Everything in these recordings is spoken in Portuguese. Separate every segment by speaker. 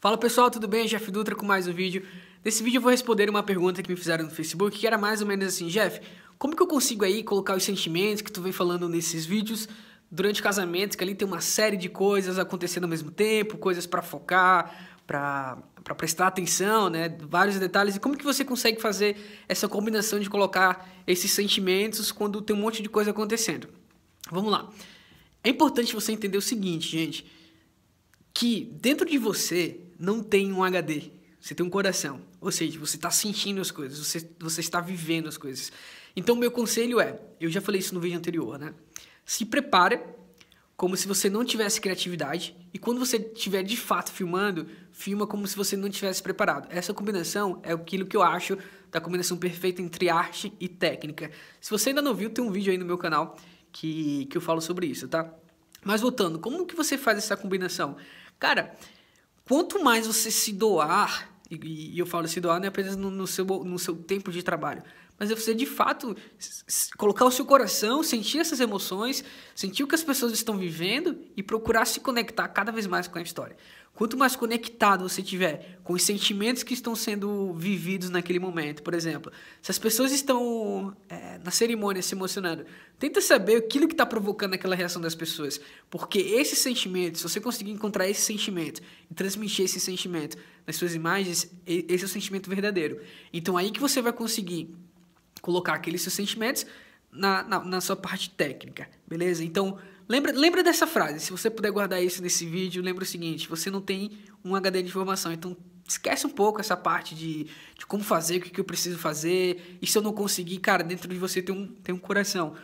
Speaker 1: Fala pessoal, tudo bem? Jeff Dutra com mais um vídeo. Nesse vídeo eu vou responder uma pergunta que me fizeram no Facebook, que era mais ou menos assim, Jeff, como que eu consigo aí colocar os sentimentos que tu vem falando nesses vídeos durante o casamento, que ali tem uma série de coisas acontecendo ao mesmo tempo, coisas para focar, para prestar atenção, né? Vários detalhes. E como que você consegue fazer essa combinação de colocar esses sentimentos quando tem um monte de coisa acontecendo? Vamos lá. É importante você entender o seguinte, gente, que dentro de você não tem um HD, você tem um coração. Ou seja, você está sentindo as coisas, você, você está vivendo as coisas. Então, meu conselho é: eu já falei isso no vídeo anterior, né? Se prepara como se você não tivesse criatividade e quando você estiver de fato filmando, filma como se você não tivesse preparado. Essa combinação é aquilo que eu acho da combinação perfeita entre arte e técnica. Se você ainda não viu, tem um vídeo aí no meu canal que, que eu falo sobre isso, tá? Mas voltando, como que você faz essa combinação? Cara, Quanto mais você se doar, e, e eu falo se doar não é apenas no, no, seu, no seu tempo de trabalho, mas é você de fato colocar o seu coração, sentir essas emoções, sentir o que as pessoas estão vivendo e procurar se conectar cada vez mais com a história. Quanto mais conectado você tiver com os sentimentos que estão sendo vividos naquele momento, por exemplo, se as pessoas estão é, na cerimônia se emocionando, tenta saber aquilo que está provocando aquela reação das pessoas, porque esse sentimento, se você conseguir encontrar esse sentimento e transmitir esse sentimento nas suas imagens, esse é o sentimento verdadeiro. Então aí que você vai conseguir colocar aqueles seus sentimentos na, na, na sua parte técnica, beleza? Então Lembra, lembra dessa frase. Se você puder guardar isso nesse vídeo, lembra o seguinte: você não tem um HD de informação. Então, esquece um pouco essa parte de, de como fazer, o que, que eu preciso fazer. E se eu não conseguir, cara, dentro de você tem um, tem um coração.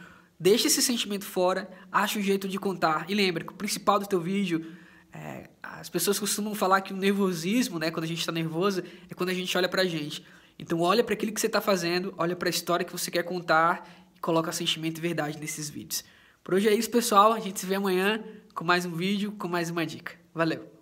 Speaker 1: Deixa esse sentimento fora, acha um jeito de contar. E lembra que o principal do teu vídeo é, as pessoas costumam falar que o nervosismo, né, quando a gente está nervoso, é quando a gente olha para a gente. Então olha para aquilo que você está fazendo, olha para a história que você quer contar e coloca sentimento e verdade nesses vídeos. Por hoje é isso, pessoal. A gente se vê amanhã com mais um vídeo, com mais uma dica. Valeu!